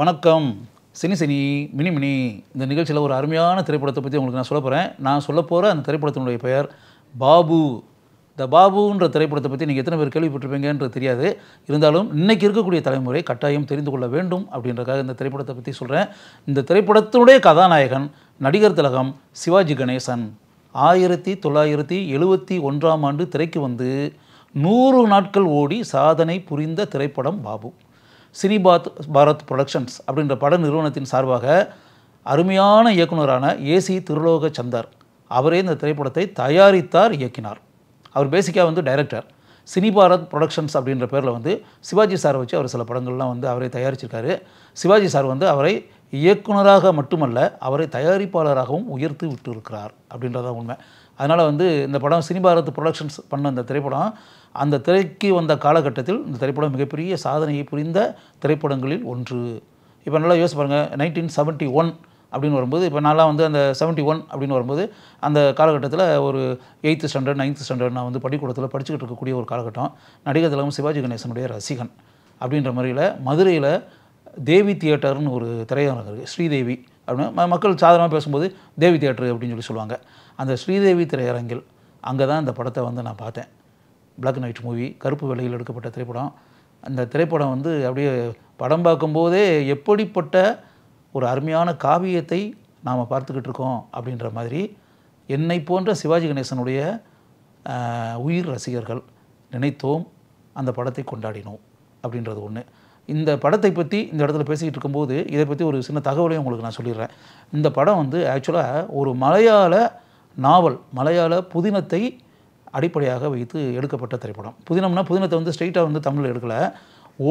வணக்கம் cine cine mini mini இந்த நிகழ்ச்சியில் ஒரு அருமையான திரைப்படத்தை பற்றி உங்களுக்கு நான் சொல்ல போகிறேன் நான் சொல்ல போகிற அந்த திரைப்படத்தினுடைய பெயர் பாபு இந்த பாபுன்ற திரைப்படத்தை பற்றி நீங்கள் எத்தனை பேர் கேள்விப்பட்டிருப்பீங்கன்றது தெரியாது இருந்தாலும் இன்றைக்கி இருக்கக்கூடிய தலைமுறை கட்டாயம் தெரிந்து கொள்ள வேண்டும் அப்படின்றக்காக இந்த திரைப்படத்தை பற்றி சொல்கிறேன் இந்த திரைப்படத்தினுடைய கதாநாயகன் நடிகர் திலகம் சிவாஜி கணேசன் ஆயிரத்தி தொள்ளாயிரத்தி எழுபத்தி ஒன்றாம் ஆண்டு திரைக்கு வந்து நூறு நாட்கள் ஓடி சாதனை புரிந்த திரைப்படம் பாபு சினிபாத் பாரத் ப்ரொடக்ஷன்ஸ் அப்படின்ற பட நிறுவனத்தின் சார்பாக அருமையான இயக்குனரான ஏசி திருலோக சந்தர் அவரே இந்த திரைப்படத்தை தயாரித்தார் இயக்கினார் அவர் பேசிக்காக வந்து டைரக்டர் சினி பாரத் ப்ரொடக்ஷன்ஸ் அப்படின்ற பேரில் வந்து சிவாஜி சாரை வச்சு அவர் சில படங்கள்லாம் வந்து அவரை தயாரிச்சிருக்காரு சிவாஜி சார் வந்து அவரை இயக்குனராக மட்டுமல்ல அவரை தயாரிப்பாளராகவும் உயர்த்து விட்டு இருக்கிறார் அப்படின்றதான் உண்மை அதனால் வந்து இந்த படம் சினிபாரத் ப்ரொடக்ஷன்ஸ் பண்ண அந்த திரைப்படம் அந்த திரைக்கு வந்த காலகட்டத்தில் இந்த திரைப்படம் மிகப்பெரிய சாதனையை புரிந்த திரைப்படங்களில் ஒன்று இப்போ நல்லா யோசிச்சு பாருங்கள் நைன்டீன் செவன்ட்டி ஒன் அப்படின்னு வரும்போது இப்போ நல்லா வந்து அந்த செவன்ட்டி ஒன் அப்படின்னு வரும்போது அந்த காலகட்டத்தில் ஒரு எயித்து ஸ்டாண்டர்ட் நைன்த்து ஸ்டாண்டர்ட் நான் வந்து பள்ளிக்கூடத்தில் படிச்சுக்கிட்டு இருக்கக்கூடிய ஒரு காலகட்டம் நடிகர் திலகம் சிவாஜி கணேசனுடைய ரசிகன் அப்படின்ற முறையில் மதுரையில் தேவி தியேட்டர்னு ஒரு திரையரங்கம் இருக்குது ஸ்ரீதேவி அப்படின்னா மக்கள் சாதாரணமாக பேசும்போது தேவி தியேட்டர் அப்படின்னு சொல்லி சொல்லுவாங்க அந்த ஸ்ரீதேவி திரையரங்கில் அங்கே தான் இந்த படத்தை வந்து நான் பார்த்தேன் பிளாக் அண்ட் ஒயிட் மூவி கருப்பு வேலையில் எடுக்கப்பட்ட திரைப்படம் அந்த திரைப்படம் வந்து அப்படியே படம் பார்க்கும்போதே எப்படிப்பட்ட ஒரு அருமையான காவியத்தை நாம் பார்த்துக்கிட்டு இருக்கோம் அப்படின்ற மாதிரி என்னை போன்ற சிவாஜி கணேசனுடைய உயிர் ரசிகர்கள் நினைத்தோம் அந்த படத்தை கொண்டாடினோம் அப்படின்றது ஒன்று இந்த படத்தை பற்றி இந்த இடத்துல பேசிக்கிட்டு இருக்கும்போது இதை பற்றி ஒரு சின்ன தகவலையும் உங்களுக்கு நான் சொல்லிடுறேன் இந்த படம் வந்து ஆக்சுவலாக ஒரு மலையாள நாவல் மலையாள புதினத்தை அடிப்படையாக வைத்து எடுக்கப்பட்ட திரைப்படம் புதினம்னா புதினத்தை வந்து ஸ்ட்ரெயிட்டாக வந்து தமிழில் எடுக்கலை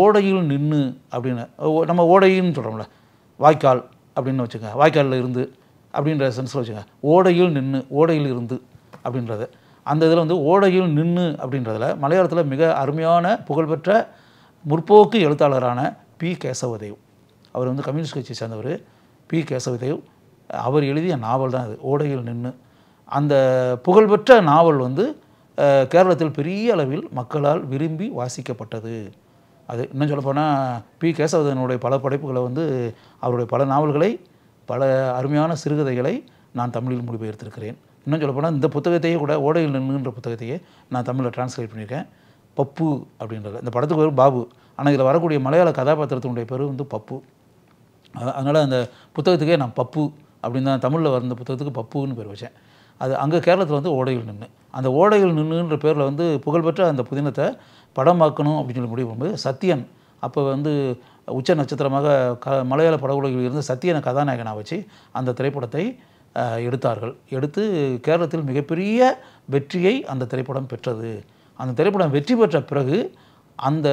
ஓடையில் நின்று அப்படின்னு நம்ம ஓடையின்னு சொல்கிறோம்ல வாய்க்கால் அப்படின்னு வச்சுங்க வாய்க்காலில் இருந்து அப்படின்ற சென்ஸில் வச்சுங்க ஓடையில் நின்று ஓடையில் இருந்து அப்படின்றது அந்த இதில் வந்து ஓடையில் நின்று அப்படின்றதில் மலையாளத்தில் மிக அருமையான புகழ்பெற்ற முற்போக்கு எழுத்தாளரான பி கேசவதேவ் அவர் வந்து கம்யூனிஸ்ட் கட்சியை சேர்ந்தவர் பி கேசவதேவ் அவர் எழுதிய நாவல் தான் அது ஓடையில் நின்று அந்த புகழ்பெற்ற நாவல் வந்து கேரளத்தில் பெரிய அளவில் மக்களால் விரும்பி வாசிக்கப்பட்டது அது இன்னும் சொல்லப்போனால் பி கேசவதனுடைய பல படைப்புகளை வந்து அவருடைய பல நாவல்களை பல அருமையான சிறுகதைகளை நான் தமிழில் மொழிபெயர்த்திருக்கிறேன் இன்னும் சொல்லப்போனால் இந்த புத்தகத்தையே கூட ஓடையில் நின்றுன்ற புத்தகத்தையே நான் தமிழில் டிரான்ஸ்லேட் பண்ணியிருக்கேன் பப்பு அப்படின்றது இந்த படத்துக்கு பேர் பாபு ஆனால் இதில் வரக்கூடிய மலையாள கதாபாத்திரத்தினுடைய பேர் வந்து பப்பு அதனால் அந்த புத்தகத்துக்கே நான் பப்பு அப்படின்னு தான் தமிழில் வந்த புத்தகத்துக்கு பப்புன்னு பேர் வச்சேன் அது அங்கே கேரளத்தில் வந்து ஓடையில் நின்று அந்த ஓடையில் நின்றுன்ற பேரில் வந்து புகழ்பெற்ற அந்த புதினத்தை படமாக்கணும் அப்படின்னு சொல்லி முடிவு சத்தியன் அப்போ வந்து உச்ச நட்சத்திரமாக க மலையாள படகுலகில் இருந்து சத்தியனை கதாநாயகனாக வச்சு அந்த திரைப்படத்தை எடுத்தார்கள் எடுத்து கேரளத்தில் மிகப்பெரிய வெற்றியை அந்த திரைப்படம் பெற்றது அந்த திரைப்படம் வெற்றி பெற்ற பிறகு அந்த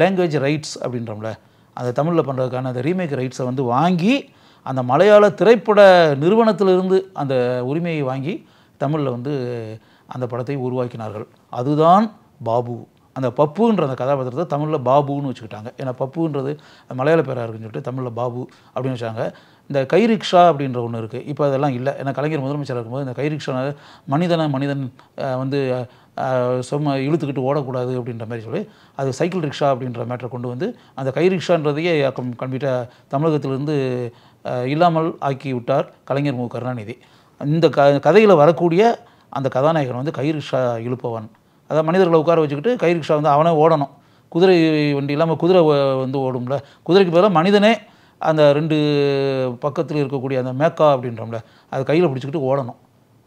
லாங்குவேஜ் ரைட்ஸ் அப்படின்றோம்ல அந்த தமிழில் பண்ணுறதுக்கான அந்த ரீமேக் ரைட்ஸை வந்து வாங்கி அந்த மலையாள திரைப்பட நிறுவனத்திலிருந்து அந்த உரிமையை வாங்கி தமிழில் வந்து அந்த படத்தை உருவாக்கினார்கள் அதுதான் பாபு அந்த பப்புன்ற அந்த கதாபாத்திரத்தை தமிழில் பாபுன்னு வச்சுக்கிட்டாங்க ஏன்னா பப்புன்றது மலையாள பேராக இருக்குன்னு சொல்லிட்டு தமிழில் பாபு அப்படின்னு வச்சாங்க இந்த கைரிக்ஷா அப்படின்ற ஒன்று இருக்குது இப்போ அதெல்லாம் இல்லை ஏன்னா கலைஞர் முதலமைச்சராக இருக்கும்போது இந்த கைரிக்ஷா மனிதன மனிதன் வந்து சும்மா இழுத்துக்கிட்டு ஓடக்கூடாது அப்படின்ற மாதிரி சொல்லி அது சைக்கிள் ரிக்ஷா அப்படின்ற மேட்டரை கொண்டு வந்து அந்த கை ரிக்ஷான்றதையே கம் கம்ப்ளீட்டாக தமிழகத்திலிருந்து இல்லாமல் ஆக்கி விட்டார் கலைஞர் மு கருணாநிதி இந்த க கதையில் வரக்கூடிய அந்த கதாநாயகன் வந்து கை ரிக்ஷா இழுப்பவன் அதாவது மனிதர்களை உட்கார வச்சுக்கிட்டு கை ரிக்ஷா வந்து அவனே ஓடணும் குதிரை வண்டி இல்லாமல் குதிரை வந்து ஓடும்ல குதிரைக்கு பதிலாக மனிதனே அந்த ரெண்டு பக்கத்தில் இருக்கக்கூடிய அந்த மேக்கா அப்படின்றோம்ல அது கையில் பிடிச்சிக்கிட்டு ஓடணும்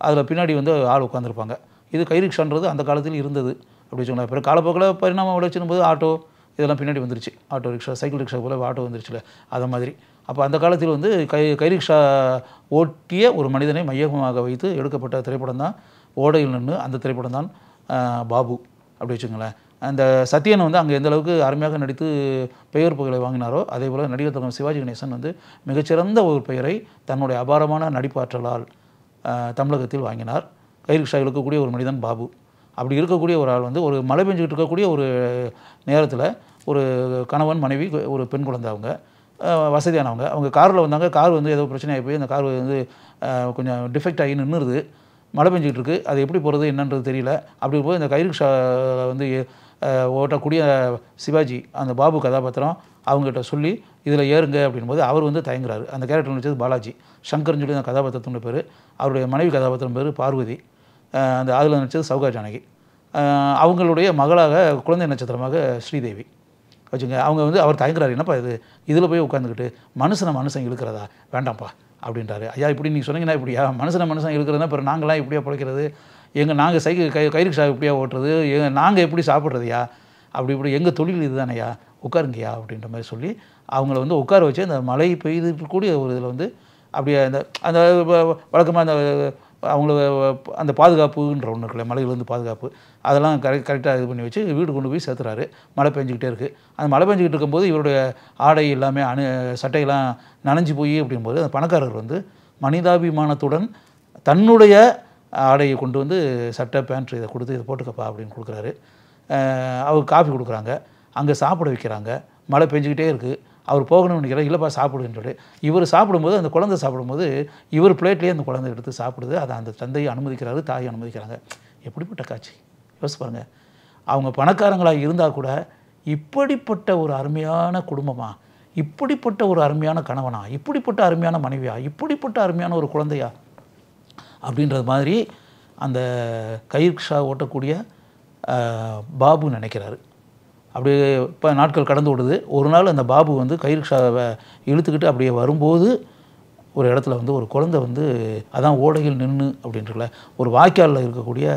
அதில் பின்னாடி வந்து ஆள் உட்காந்துருப்பாங்க இது கைரிக்ஷான்றது அந்த காலத்தில் இருந்தது அப்படி சொன்னாங்க பிறகு காலப்போக்கில் பரிணாம வளர்ச்சினும் போது ஆட்டோ இதெல்லாம் பின்னாடி வந்துருச்சு ஆட்டோ ரிக்ஷா சைக்கிள் ரிக்ஷா போல் ஆட்டோ வந்துருச்சுல அதை மாதிரி அப்போ அந்த காலத்தில் வந்து கை கைரிக்ஷா ஓட்டிய ஒரு மனிதனை மையமாக வைத்து எடுக்கப்பட்ட திரைப்படம் தான் ஓடையில் நின்று அந்த திரைப்படம் தான் பாபு அப்படி வச்சுங்களேன் அந்த சத்யன் வந்து அங்கே எந்த அளவுக்கு அருமையாக நடித்து பெயர் புகழை வாங்கினாரோ அதே போல் நடிகர் தலைவர் சிவாஜி கணேசன் வந்து மிகச்சிறந்த ஒரு பெயரை தன்னுடைய அபாரமான நடிப்பாற்றலால் தமிழகத்தில் வாங்கினார் கை ரிக்ஷா இழுக்கக்கூடிய ஒரு மனிதன் பாபு அப்படி இருக்கக்கூடிய ஒரு ஆள் வந்து ஒரு மழை பெஞ்சுக்கிட்டு இருக்கக்கூடிய ஒரு நேரத்தில் ஒரு கணவன் மனைவி ஒரு பெண் குழந்தை அவங்க வசதியானவங்க அவங்க காரில் வந்தாங்க கார் வந்து ஏதோ பிரச்சனையாக போய் அந்த கார் வந்து கொஞ்சம் டிஃபெக்ட் ஆகி நின்றுது மழை பெஞ்சிக்கிட்டு இருக்குது அது எப்படி போகிறது என்னன்றது தெரியல அப்படி போய் இந்த கைரிக்ஷா வந்து ஓட்டக்கூடிய சிவாஜி அந்த பாபு கதாபாத்திரம் அவங்ககிட்ட சொல்லி இதில் ஏறுங்க அப்படின்போது அவர் வந்து தயங்குறாரு அந்த கேரக்டர் நடிச்சது பாலாஜி சங்கர்னு சொல்லி அந்த கதாபாத்திரத்தோட பேர் அவருடைய மனைவி கதாபாத்திரம் பேர் பார்வதி அந்த அதில் நடித்தது சௌகா ஜானகி அவங்களுடைய மகளாக குழந்தை நட்சத்திரமாக ஸ்ரீதேவி வச்சுங்க அவங்க வந்து அவர் தயங்குறாரு என்னப்பா இது இதில் போய் உட்காந்துக்கிட்டு மனுஷனை மனுஷன் இழுக்கிறதா வேண்டாம்ப்பா அப்படின்றாரு ஐயா இப்படி நீங்கள் சொன்னீங்கன்னா இப்படியா மனுஷனை மனுஷன் இழுக்கிறதா அப்புறம் நாங்களாம் இப்படியா பிழைக்கிறது எங்கள் நாங்கள் சைக்கிள் கை கயிறு சா இப்படியா ஓட்டுறது எங்கள் நாங்கள் எப்படி சாப்பிட்றதையா அப்படி இப்படி எங்கள் தொழில் இதுதானையா உட்காருங்கய்யா அப்படின்ற மாதிரி சொல்லி அவங்கள வந்து உட்கார வச்சு அந்த மழை பெய்து கூடிய ஒரு இதில் வந்து அப்படியே அந்த அந்த வழக்கமாக அந்த அவங்கள அந்த பாதுகாப்புன்ற ஒன்று இருக்குல்ல மலையிலேருந்து பாதுகாப்பு அதெல்லாம் கரெக்ட் கரெக்டாக இது பண்ணி வச்சு வீடு கொண்டு போய் சேர்த்துறாரு மழை பெஞ்சிக்கிட்டே இருக்குது அந்த மழை பெஞ்சிக்கிட்டு இருக்கும்போது இவருடைய ஆடை எல்லாமே அணு சட்டையெல்லாம் நனைஞ்சு போய் அப்படிங்கும்போது அந்த பணக்காரர் வந்து மனிதாபிமானத்துடன் தன்னுடைய ஆடையை கொண்டு வந்து சட்டை பேண்ட் இதை கொடுத்து இதை போட்டுக்கப்பா அப்படின்னு கொடுக்குறாரு அவர் காஃபி கொடுக்குறாங்க அங்கே சாப்பிட வைக்கிறாங்க மழை பெஞ்சிக்கிட்டே இருக்குது அவர் போகணும்னு நினைக்கிறார் இல்லைப்பா சாப்பிடுன்னு சொல்லி இவர் சாப்பிடும்போது அந்த குழந்தை சாப்பிடும்போது இவர் பிளேட்லேயே அந்த குழந்தை எடுத்து சாப்பிடுது அதை அந்த தந்தையை அனுமதிக்கிறாரு தாயை அனுமதிக்கிறாங்க எப்படிப்பட்ட காட்சி யோசிச்சு பாருங்கள் அவங்க பணக்காரங்களாக இருந்தால் கூட இப்படிப்பட்ட ஒரு அருமையான குடும்பமாக இப்படிப்பட்ட ஒரு அருமையான கணவனா இப்படிப்பட்ட அருமையான மனைவியா இப்படிப்பட்ட அருமையான ஒரு குழந்தையா அப்படின்றது மாதிரி அந்த கயிர்ஷா ஓட்டக்கூடிய பாபு நினைக்கிறாரு அப்படி இப்போ நாட்கள் கடந்து விடுது ஒரு நாள் அந்த பாபு வந்து கயிற்ஷாவை இழுத்துக்கிட்டு அப்படியே வரும்போது ஒரு இடத்துல வந்து ஒரு குழந்தை வந்து அதான் ஓடையில் நின்று அப்படின்றல ஒரு வாய்க்காலில் இருக்கக்கூடிய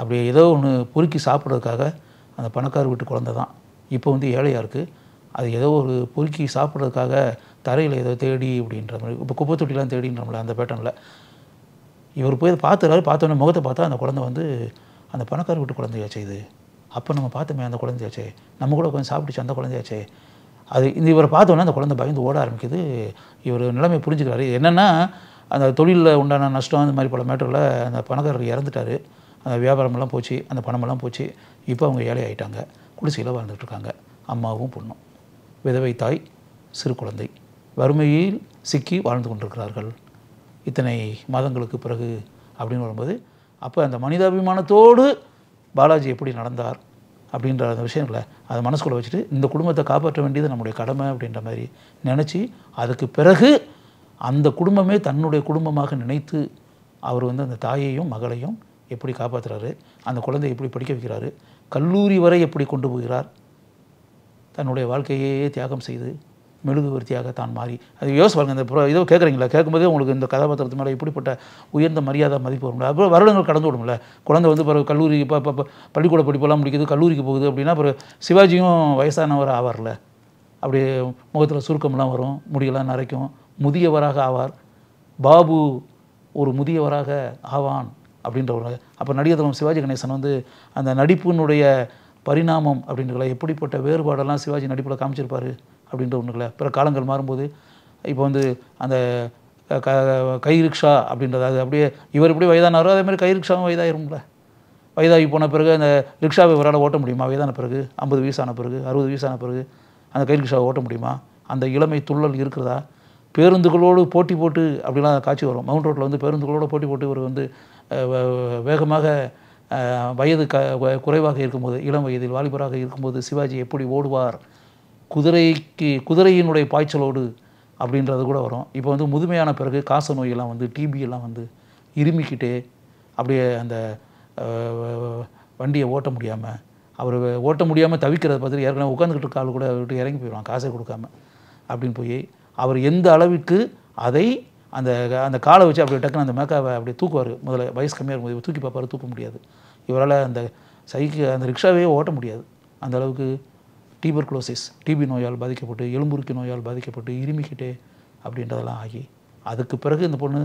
அப்படி ஏதோ ஒன்று பொறுக்கி சாப்பிட்றதுக்காக அந்த பணக்கார வீட்டு குழந்தை தான் இப்போ வந்து ஏழையாக இருக்குது அது ஏதோ ஒரு பொறுக்கி சாப்பிட்றதுக்காக தரையில் ஏதோ தேடி அப்படின்ற மாதிரி இப்போ குப்பை தொட்டிலாம் தேடின்றோம்ல அந்த பேட்டனில் இவர் போய் பார்த்துறாரு பார்த்தோன்னே முகத்தை பார்த்தா அந்த குழந்தை வந்து அந்த பணக்கார வீட்டு குழந்தையாச்சு இது அப்போ நம்ம பார்த்தோமே அந்த குழந்தையாச்சே நம்ம கூட கொஞ்சம் சாப்பிட்டுச்சு அந்த குழந்தையாச்சே அது இந்த இவரை பார்த்தோன்னே அந்த குழந்தை பயந்து ஓட ஆரம்பிக்குது இவர் நிலைமை புரிஞ்சுக்கிறாரு என்னென்னா அந்த தொழிலில் உண்டான நஷ்டம் இந்த மாதிரி பல மேட்டரில் அந்த பணக்காரர் இறந்துட்டார் அந்த வியாபாரமெல்லாம் போச்சு அந்த பணமெல்லாம் போச்சு இப்போ அவங்க ஏழை ஆகிட்டாங்க குடிசையில் வாழ்ந்துட்டுருக்காங்க அம்மாவும் பொண்ணும் விதவை தாய் சிறு குழந்தை வறுமையில் சிக்கி வாழ்ந்து கொண்டிருக்கிறார்கள் இத்தனை மாதங்களுக்கு பிறகு அப்படின்னு வரும்போது அப்போ அந்த மனிதாபிமானத்தோடு பாலாஜி எப்படி நடந்தார் அப்படின்ற அந்த விஷயங்களை அதை மனசுக்குள்ளே வச்சுட்டு இந்த குடும்பத்தை காப்பாற்ற வேண்டியது நம்முடைய கடமை அப்படின்ற மாதிரி நினச்சி அதுக்கு பிறகு அந்த குடும்பமே தன்னுடைய குடும்பமாக நினைத்து அவர் வந்து அந்த தாயையும் மகளையும் எப்படி காப்பாற்றுறாரு அந்த குழந்தை எப்படி படிக்க வைக்கிறாரு கல்லூரி வரை எப்படி கொண்டு போகிறார் தன்னுடைய வாழ்க்கையே தியாகம் செய்து மெழுகுவர்த்தியாக தான் மாறி அது யோசிப்பாங்க இந்த இந்த இதோ கேட்குறீங்களா கேட்கும்போதே உங்களுக்கு இந்த கதாபாத்திரத்து மேலே இப்படிப்பட்ட உயர்ந்த மரியாதை மதிப்பு வரும்ல அப்புறம் வருடங்கள் கடந்து விடும்ல குழந்தை வந்து பிறகு கல்லூரி இப்போ இப்போ பள்ளிக்கூட படிப்பெல்லாம் முடிக்குது கல்லூரிக்கு போகுது அப்படின்னா அப்புறம் சிவாஜியும் வயசானவர் ஆவார்ல அப்படி முகத்தில் சுருக்கம்லாம் வரும் முடியெல்லாம் நரைக்கும் முதியவராக ஆவார் பாபு ஒரு முதியவராக ஆவான் அப்படின்ற ஒரு அப்போ நடிகர் சிவாஜி கணேசன் வந்து அந்த நடிப்பினுடைய பரிணாமம் அப்படின்றதுல எப்படிப்பட்ட வேறுபாடெல்லாம் சிவாஜி நடிப்பில் காமிச்சிருப்பார் அப்படின்ற ஒன்றுங்கள பிற காலங்கள் மாறும்போது இப்போ வந்து அந்த க கை ரிக்ஷா அப்படின்றது அது அப்படியே இவர் இப்படி வயதானாரோ அதேமாதிரி கை ரிக்ஷாவும் வயதாகிரும்ல வயதாகி போன பிறகு அந்த ரிக்ஷாவை இவரால் ஓட்ட முடியுமா வயதான பிறகு ஐம்பது வயசான பிறகு அறுபது வயசான பிறகு அந்த கை ரிக்ஷாவை ஓட்ட முடியுமா அந்த இளமை துள்ளல் இருக்கிறதா பேருந்துகளோடு போட்டி போட்டு அப்படிலாம் காட்சி வரும் மவுண்ட் ரோட்டில் வந்து பேருந்துகளோடு போட்டி போட்டு இவர் வந்து வேகமாக வயது க குறைவாக இருக்கும்போது இளம் வயதில் வாலிபராக இருக்கும்போது சிவாஜி எப்படி ஓடுவார் குதிரைக்கு குதிரையினுடைய பாய்ச்சலோடு அப்படின்றது கூட வரும் இப்போ வந்து முதுமையான பிறகு காச நோயெல்லாம் வந்து டிபியெல்லாம் வந்து இருமிக்கிட்டே அப்படியே அந்த வண்டியை ஓட்ட முடியாமல் அவர் ஓட்ட முடியாமல் தவிக்கிறத பார்த்து ஏற்கனவே உட்காந்துக்கிட்டு கால் கூட விட்டு இறங்கி போயிடுவான் காசை கொடுக்காம அப்படின்னு போய் அவர் எந்த அளவுக்கு அதை அந்த அந்த காலை வச்சு அப்படியே டக்குன்னு அந்த மேக்காவை அப்படியே தூக்குவார் முதல்ல வயசு கம்மியாக போது தூக்கி பார்ப்பார் தூக்க முடியாது இவரால் அந்த சைக்கிள் அந்த ரிக்ஷாவே ஓட்ட முடியாது அந்த அளவுக்கு டீபர்குலோசிஸ் டிபி நோயால் பாதிக்கப்பட்டு எலும்புருக்கி நோயால் பாதிக்கப்பட்டு இருமிக்கிட்டே அப்படின்றதெல்லாம் ஆகி அதுக்கு பிறகு இந்த பொண்ணு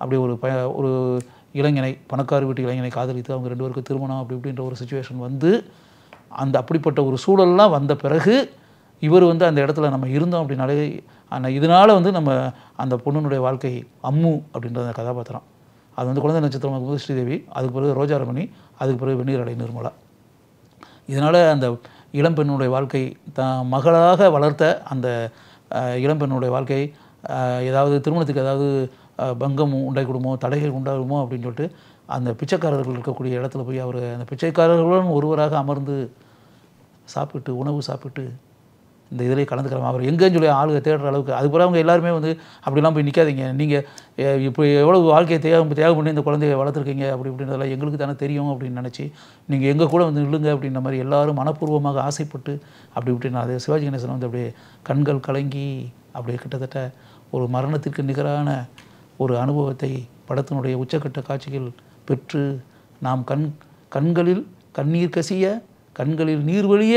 அப்படி ஒரு ப ஒரு இளைஞனை பணக்கார வீட்டு இளைஞனை காதலித்து அவங்க ரெண்டு பேருக்கு திருமணம் அப்படி இப்படின்ற ஒரு சுச்சுவேஷன் வந்து அந்த அப்படிப்பட்ட ஒரு சூழல்லாம் வந்த பிறகு இவர் வந்து அந்த இடத்துல நம்ம இருந்தோம் அப்படின்னாலே ஆனால் இதனால் வந்து நம்ம அந்த பொண்ணுனுடைய வாழ்க்கை அம்மு அப்படின்ற அந்த கதாபாத்திரம் அது வந்து குழந்தை நட்சத்திரம் ஸ்ரீதேவி அதுக்கு பிறகு ரோஜாரமணி அதுக்கு பிறகு வெண்ணீர் அலை நிர்மலா இதனால் அந்த இளம்பெண்ணுடைய வாழ்க்கை தான் மகளாக வளர்த்த அந்த இளம்பெண்ணுடைய வாழ்க்கை ஏதாவது திருமணத்துக்கு ஏதாவது பங்கம் உண்டாகிவிடுமோ தடைகள் உண்டாகுமோ அப்படின்னு சொல்லிட்டு அந்த பிச்சைக்காரர்கள் இருக்கக்கூடிய இடத்துல போய் அவர் அந்த பிச்சைக்காரர்களுடன் ஒருவராக அமர்ந்து சாப்பிட்டு உணவு சாப்பிட்டு இந்த இதில் கலந்துக்கலாம் அவர் எங்கேன்னு சொல்லி ஆளுக தேடுற அளவுக்கு அதுபோல் அவங்க எல்லாருமே வந்து அப்படிலாம் போய் நிற்காதீங்க நீங்கள் இப்போ எவ்வளோ வாழ்க்கையை தேவை தேவை பண்ணி இந்த குழந்தைய வளர்த்துருக்கீங்க அப்படி அப்படின்றதெல்லாம் எங்களுக்கு தானே தெரியும் அப்படின்னு நினச்சி நீங்கள் எங்கள் கூட வந்து நில்லுங்க அப்படின்ற மாதிரி எல்லோரும் மனப்பூர்வமாக ஆசைப்பட்டு அப்படி இப்படின்னா அது சிவாஜி கணேசன் வந்து அப்படியே கண்கள் கலங்கி அப்படியே கிட்டத்தட்ட ஒரு மரணத்திற்கு நிகரான ஒரு அனுபவத்தை படத்தினுடைய உச்சக்கட்ட காட்சிகள் பெற்று நாம் கண் கண்களில் கண்ணீர் கசிய கண்களில் நீர் வழிய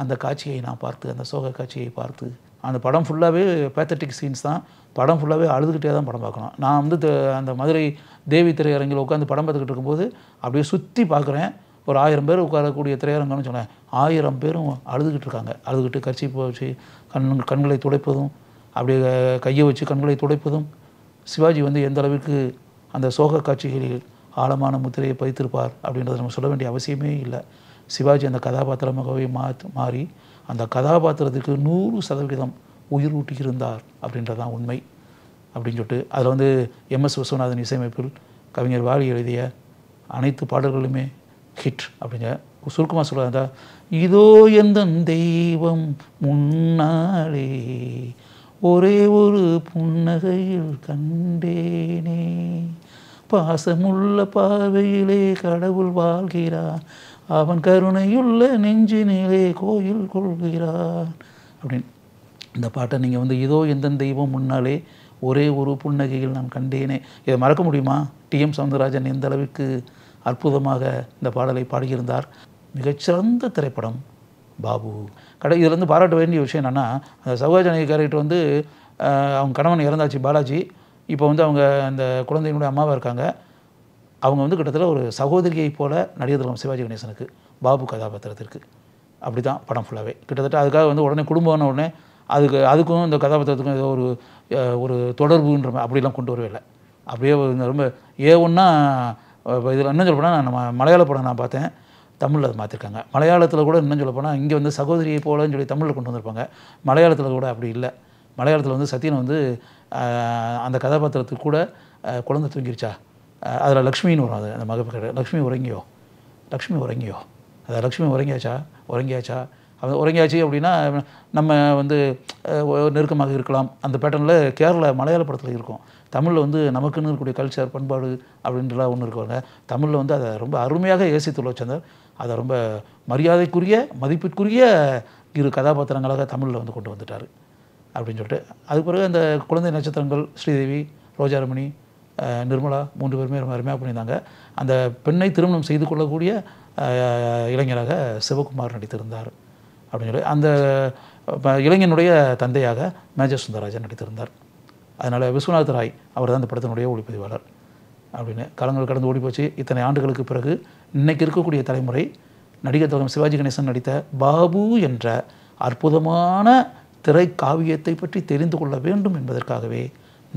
அந்த காட்சியை நான் பார்த்து அந்த சோக காட்சியை பார்த்து அந்த படம் ஃபுல்லாகவே பேத்தட்டிக் சீன்ஸ் தான் படம் ஃபுல்லாகவே அழுதுகிட்டே தான் படம் பார்க்கணும் நான் வந்து அந்த மதுரை தேவி திரையரங்கில் உட்காந்து படம் பார்த்துக்கிட்டு இருக்கும்போது அப்படியே சுற்றி பார்க்குறேன் ஒரு ஆயிரம் பேர் உட்காரக்கூடிய திரையரங்கம்னு சொன்னேன் ஆயிரம் பேரும் அழுதுகிட்டு இருக்காங்க அழுதுகிட்டு கட்சி வச்சு கண் கண்களை துடைப்பதும் அப்படியே கையை வச்சு கண்களை துடைப்பதும் சிவாஜி வந்து எந்த அளவுக்கு அந்த சோக காட்சிகளில் ஆழமான முத்திரையை பதித்திருப்பார் அப்படின்றத நம்ம சொல்ல வேண்டிய அவசியமே இல்லை சிவாஜி அந்த கதாபாத்திரமாகவே மாற்று மாறி அந்த கதாபாத்திரத்துக்கு நூறு சதவிகிதம் உயிர் ஊட்டியிருந்தார் அப்படின்றதான் உண்மை அப்படின்னு சொல்லிட்டு அதில் வந்து எம்எஸ் விஸ்வநாதன் இசையமைப்பில் கவிஞர் வாலி எழுதிய அனைத்து பாடல்களுமே ஹிட் அப்படிங்க சுருக்கமாக சொல்கிறதா இதோ எந்த தெய்வம் முன்னாலே ஒரே ஒரு புன்னகையில் கண்டேனே பாசமுள்ள பார்வையிலே கடவுள் வாழ்கிறார் அவன் கருணையுள்ள நெஞ்சினிலே கோயில் கொள்கிறான் அப்படின்னு இந்த பாட்டை நீங்கள் வந்து இதோ எந்த தெய்வம் முன்னாலே ஒரே ஒரு புன்னகையில் நான் கண்டேனே இதை மறக்க முடியுமா டிஎம் சவுந்தரராஜன் எந்த அளவுக்கு அற்புதமாக இந்த பாடலை பாடியிருந்தார் மிகச்சிறந்த திரைப்படம் பாபு கடை இதில் வந்து பாராட்ட வேண்டிய விஷயம் என்னென்னா அந்த சௌகாஜனகி கேரக்டர் வந்து அவங்க கணவன் இறந்தாச்சு பாலாஜி இப்போ வந்து அவங்க அந்த குழந்தைங்களுடைய அம்மாவாக இருக்காங்க அவங்க வந்து கிட்டத்தட்ட ஒரு சகோதரியை போல் நடிகர் திலகம் சிவாஜி கணேசனுக்கு பாபு கதாபாத்திரத்திற்கு அப்படி தான் படம் ஃபுல்லாகவே கிட்டத்தட்ட அதுக்காக வந்து உடனே குடும்பம்னு உடனே அதுக்கு அதுக்கும் இந்த கதாபாத்திரத்துக்கும் ஏதோ ஒரு ஒரு தொடர்புன்ற அப்படிலாம் கொண்டு வரவே இல்லை அப்படியே ரொம்ப ஏ ஒன்றா இதில் இன்னும் சொல்லப்போனால் நம்ம மலையாள படம் நான் பார்த்தேன் தமிழில் அதை மாற்றிருக்காங்க மலையாளத்தில் கூட இன்னும் சொல்லப்போனால் இங்கே வந்து சகோதரியை போலன்னு சொல்லி தமிழில் கொண்டு வந்திருப்பாங்க மலையாளத்தில் கூட அப்படி இல்லை மலையாளத்தில் வந்து சத்தியன் வந்து அந்த கதாபாத்திரத்துக்கு கூட குழந்தை தூங்கிருச்சா அதில் லக்ஷ்மின்னு வரும் அது அந்த மகப்பு லக்ஷ்மி உறங்கியோ லக்ஷ்மி உறங்கியோ அது லக்ஷ்மி உறங்கியாச்சா உறங்கியாச்சா அது உறங்கியாச்சு அப்படின்னா நம்ம வந்து நெருக்கமாக இருக்கலாம் அந்த பேட்டர்னில் கேரள மலையாள படத்தில் இருக்கும் தமிழில் வந்து நமக்குன்னு இருக்கக்கூடிய கல்ச்சர் பண்பாடு அப்படின்றலாம் ஒன்று இருக்குவாங்க தமிழில் வந்து அதை ரொம்ப அருமையாக ஏசி துளச்சந்தர் அதை ரொம்ப மரியாதைக்குரிய மதிப்பிற்குரிய இரு கதாபாத்திரங்களாக தமிழில் வந்து கொண்டு வந்துட்டார் அப்படின்னு சொல்லிட்டு அதுக்கு பிறகு அந்த குழந்தை நட்சத்திரங்கள் ஸ்ரீதேவி ரோஜாரமணி நிர்மலா மூன்று பேருமே ரொம்ப அருமையாக பண்ணியிருந்தாங்க அந்த பெண்ணை திருமணம் செய்து கொள்ளக்கூடிய இளைஞராக சிவகுமார் நடித்திருந்தார் அப்படின்னு சொல்லி அந்த இளைஞனுடைய தந்தையாக மேஜர் சுந்தரராஜன் நடித்திருந்தார் அதனால் விஸ்வநாத் ராய் அவர் தான் அந்த படத்தினுடைய ஒளிப்பதிவாளர் அப்படின்னு காலங்கள் கடந்து ஓடி போச்சு இத்தனை ஆண்டுகளுக்கு பிறகு இன்றைக்கி இருக்கக்கூடிய தலைமுறை நடிகர் தலைவர் சிவாஜி கணேசன் நடித்த பாபு என்ற அற்புதமான திரை பற்றி தெரிந்து கொள்ள வேண்டும் என்பதற்காகவே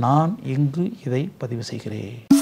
நான் இங்கு இதை பதிவு செய்கிறேன்